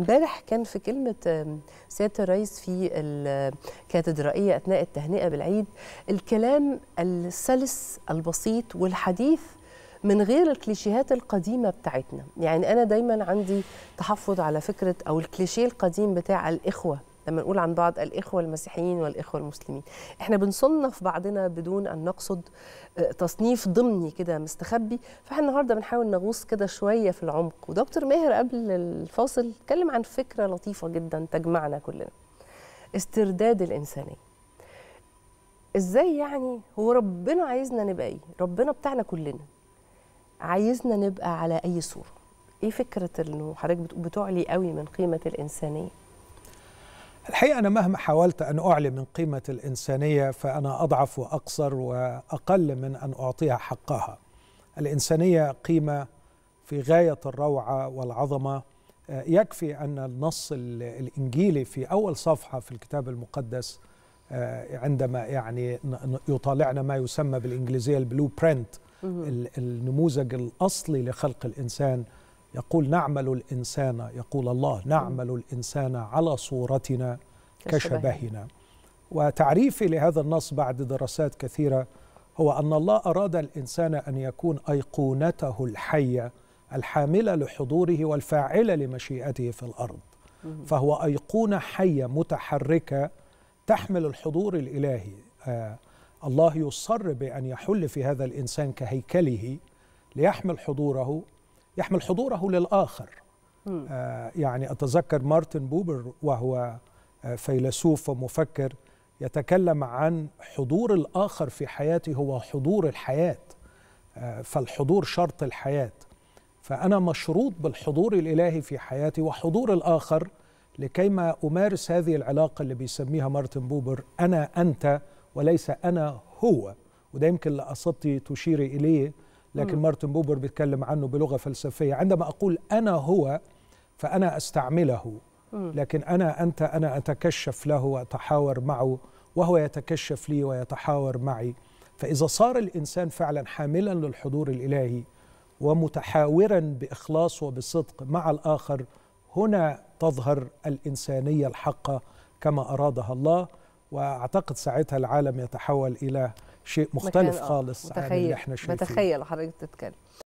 امبارح كان في كلمة سيادة الرئيس في الكاتدرائية أثناء التهنئة بالعيد الكلام السلس البسيط والحديث من غير الكليشيهات القديمة بتاعتنا يعني أنا دايما عندي تحفظ على فكرة أو الكليشيه القديم بتاع الإخوة لما نقول عن بعض الإخوة المسيحيين والإخوة المسلمين إحنا بنصنف بعضنا بدون أن نقصد آه، تصنيف ضمني كده مستخبي فإحنا النهاردة بنحاول نغوص كده شوية في العمق ودكتور ماهر قبل الفاصل اتكلم عن فكرة لطيفة جدا تجمعنا كلنا استرداد الإنسانية إزاي يعني هو ربنا عايزنا نبقى إيه؟ ربنا بتاعنا كلنا عايزنا نبقى على أي صورة إيه فكرة إنه حضرتك بتقول بتعلي قوي من قيمة الإنسانية؟ الحقيقة أنا مهما حاولت أن أعلي من قيمة الإنسانية فأنا أضعف وأقصر وأقل من أن أعطيها حقها الإنسانية قيمة في غاية الروعة والعظمة آه، يكفي أن النص الإنجيلي في أول صفحة في الكتاب المقدس آه، عندما يعني يطالعنا ما يسمى بالإنجليزية البلو برنت النموذج الأصلي لخلق الإنسان يقول نعمل الإنسان يقول الله نعمل الإنسان على صورتنا كشبهنا وتعريفي لهذا النص بعد دراسات كثيرة هو أن الله أراد الإنسان أن يكون أيقونته الحية الحاملة لحضوره والفاعلة لمشيئته في الأرض فهو أيقونة حية متحركة تحمل الحضور الإلهي آه الله يصر بأن يحل في هذا الإنسان كهيكله ليحمل حضوره يحمل حضوره للآخر آه يعني أتذكر مارتن بوبر وهو آه، فيلسوف ومفكر يتكلم عن حضور الآخر في حياتي هو حضور الحياة آه، فالحضور شرط الحياة فأنا مشروط بالحضور الإلهي في حياتي وحضور الآخر لكيما أمارس هذه العلاقة اللي بيسميها مارتن بوبر أنا أنت وليس أنا هو وده يمكن لأسطي تشير إليه لكن م. مارتن بوبر بيتكلم عنه بلغه فلسفيه عندما اقول انا هو فانا استعمله لكن انا انت انا اتكشف له واتحاور معه وهو يتكشف لي ويتحاور معي فاذا صار الانسان فعلا حاملا للحضور الالهي ومتحاورا باخلاص وبصدق مع الاخر هنا تظهر الانسانيه الحقه كما ارادها الله واعتقد ساعتها العالم يتحول الى شيء مختلف خالص عن اللي احنا شايفينه بتخيل حضرتك بتتكلم